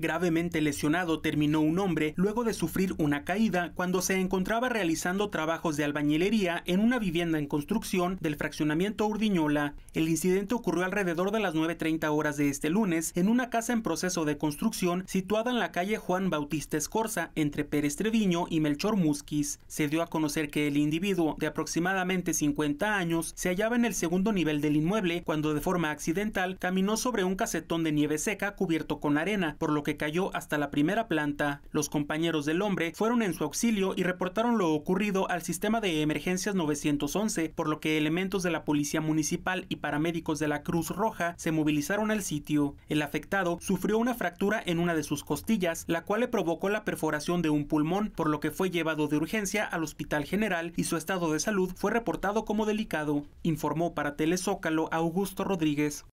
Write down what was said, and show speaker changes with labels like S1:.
S1: Gravemente lesionado terminó un hombre luego de sufrir una caída cuando se encontraba realizando trabajos de albañilería en una vivienda en construcción del fraccionamiento Urdiñola. El incidente ocurrió alrededor de las 9.30 horas de este lunes en una casa en proceso de construcción situada en la calle Juan Bautista Escorza entre Pérez Treviño y Melchor Musquis. Se dio a conocer que el individuo de aproximadamente 50 años se hallaba en el segundo nivel del inmueble cuando de forma accidental caminó sobre un casetón de nieve seca cubierto con arena, por lo que cayó hasta la primera planta. Los compañeros del hombre fueron en su auxilio y reportaron lo ocurrido al sistema de emergencias 911, por lo que elementos de la policía municipal y paramédicos de la Cruz Roja se movilizaron al sitio. El afectado sufrió una fractura en una de sus costillas, la cual le provocó la perforación de un pulmón, por lo que fue llevado de urgencia al Hospital General y su estado de salud fue reportado como delicado, informó para Telezócalo
S2: Augusto Rodríguez.